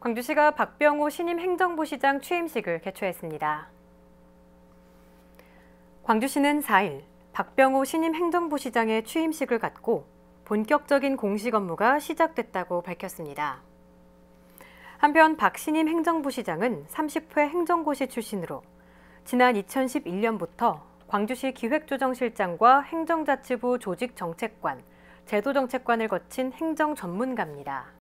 광주시가 박병호 신임 행정부시장 취임식을 개최했습니다. 광주시는 4일 박병호 신임 행정부시장의 취임식을 갖고 본격적인 공식 업무가 시작됐다고 밝혔습니다. 한편 박 신임 행정부시장은 30회 행정고시 출신으로 지난 2011년부터 광주시 기획조정실장과 행정자치부 조직정책관, 제도정책관을 거친 행정전문가입니다.